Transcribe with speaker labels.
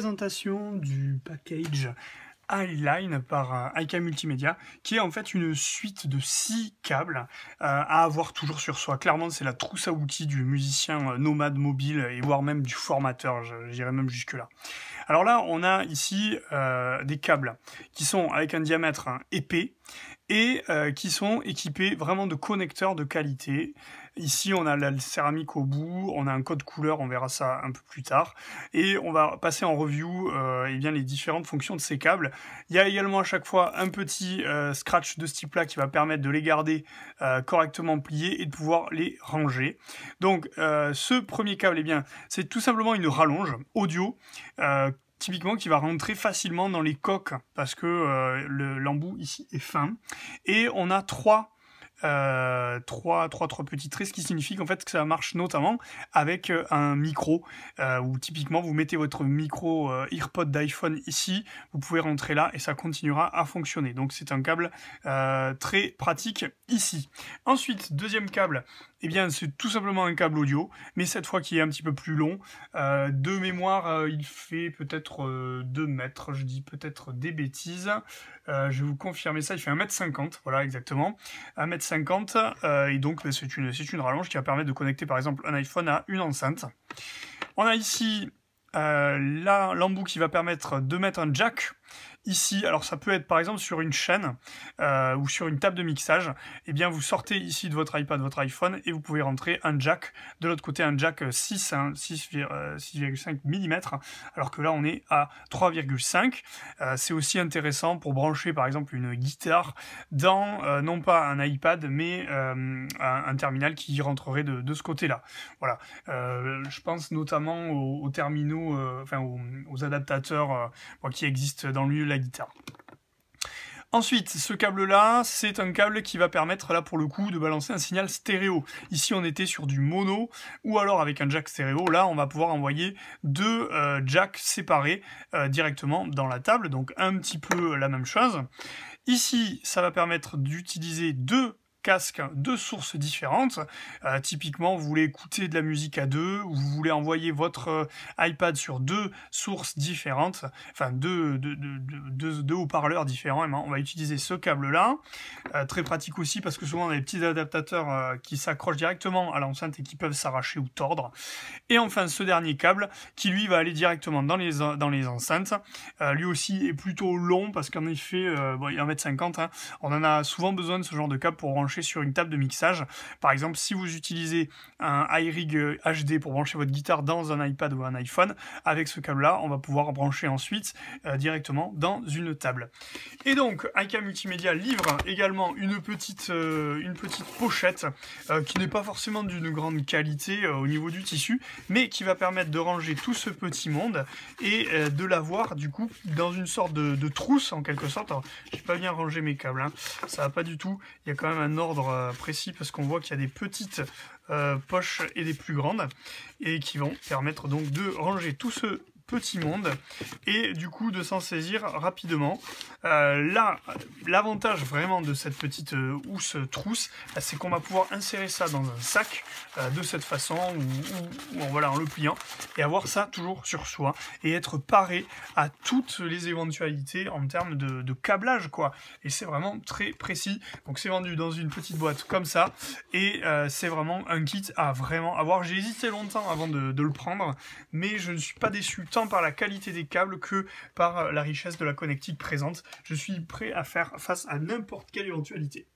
Speaker 1: présentation du package Highline par euh, IK Multimédia, qui est en fait une suite de six câbles euh, à avoir toujours sur soi. Clairement, c'est la trousse à outils du musicien euh, nomade mobile et voire même du formateur, j'irais même jusque-là. Alors là, on a ici euh, des câbles qui sont avec un diamètre hein, épais et euh, qui sont équipés vraiment de connecteurs de qualité. Ici, on a la céramique au bout, on a un code couleur, on verra ça un peu plus tard. Et on va passer en review euh, bien, les différentes fonctions de ces câbles. Il y a également à chaque fois un petit scratch de ce type-là qui va permettre de les garder correctement pliés et de pouvoir les ranger. Donc, ce premier câble, eh bien, c'est tout simplement une rallonge audio typiquement qui va rentrer facilement dans les coques parce que euh, le l'embout ici est fin. Et on a trois 3 3 3 petits traits, ce qui signifie qu'en fait que ça marche notamment avec euh, un micro, euh, où typiquement vous mettez votre micro EarPod euh, d'iPhone ici, vous pouvez rentrer là et ça continuera à fonctionner. Donc c'est un câble très pratique ici. Ensuite, deuxième câble, et eh bien c'est tout simplement un câble audio, mais cette fois qui est un petit peu plus long. de mémoire, il fait peut-être 2 mètres, je dis peut-être des bêtises. je vais vous confirmer ça, il fait 1m50, voilà exactement. 1m50 euh, et donc, ben, c'est une, rallonge qui va permettre de connecter par exemple un iPhone à une enceinte. On a ici euh, l'embout qui va permettre de mettre un jack Ici, alors ça peut être par exemple sur une chaîne euh, ou sur une table de mixage, et eh bien vous sortez ici de votre iPad, votre iPhone et vous pouvez rentrer un jack, de l'autre côté un jack 6, 6 6,5 mm, alors que là on est à 3,5. Euh, c'est aussi intéressant pour brancher par exemple une guitare dans euh, non pas un iPad mais un, terminal qui rentrerait de, ce côté-là. Voilà, je pense notamment aux, terminaux, enfin aux, aux adaptateurs qui existent dans dans de la guitare. Ensuite, ce câble-là, c'est un câble qui va permettre, là pour le coup, de balancer un signal stéréo. Ici, on était sur du mono, ou alors avec un jack stéréo, là, on va pouvoir envoyer deux euh, jacks séparés euh, directement dans la table, donc un petit peu la même chose. Ici, ça va permettre d'utiliser deux casque hein, de sources différentes. Euh, typiquement, vous voulez écouter de la musique à deux, vous voulez envoyer votre euh, iPad sur deux sources différentes, enfin deux, haut-parleurs différents. Hein, on va utiliser ce câble-là. Euh, très pratique aussi parce que souvent on a des petits adaptateurs qui s'accrochent directement à l'enceinte et qui peuvent s'arracher ou tordre. Et enfin, ce dernier câble qui lui va aller directement dans les, dans les enceintes. lui aussi est plutôt long parce qu'en effet, il y a 1m50, on en a souvent besoin de ce genre de câble pour ranger sur une table de mixage. Par exemple, si vous utilisez un iRig HD pour brancher votre guitare dans un iPad ou un iPhone, avec ce câble-là, on va pouvoir brancher ensuite euh, directement dans une table. Et donc, IK Multimédia livre également une petite, euh, une petite pochette euh, qui n'est pas forcément d'une grande qualité au niveau du tissu, mais qui va permettre de ranger tout ce petit monde et de l'avoir du coup dans une sorte de, trousse en quelque sorte. J'ai pas bien rangé mes câbles, hein. ça va pas du tout. Il y a quand même un ordre euh, précis parce qu'on voit qu'il y a des petites euh, poches et des plus grandes et qui vont permettre donc de ranger tout ce petit monde et du coup de s'en saisir rapidement. Euh, là, l'avantage vraiment de cette petite euh, housse euh, trousse, c'est qu'on va pouvoir insérer ça dans un sac de cette façon ou, en voilà, en le pliant et avoir ça toujours sur soi et être paré à toutes les éventualités en termes de, câblage quoi. Et c'est vraiment très précis. Donc c'est vendu dans une petite boîte comme ça et c'est vraiment un kit à vraiment avoir. J'ai hésité longtemps avant de le prendre, mais je ne suis pas déçu tant par la qualité des câbles que par la richesse de la connectique présente. Je suis prêt à faire face à n'importe quelle éventualité.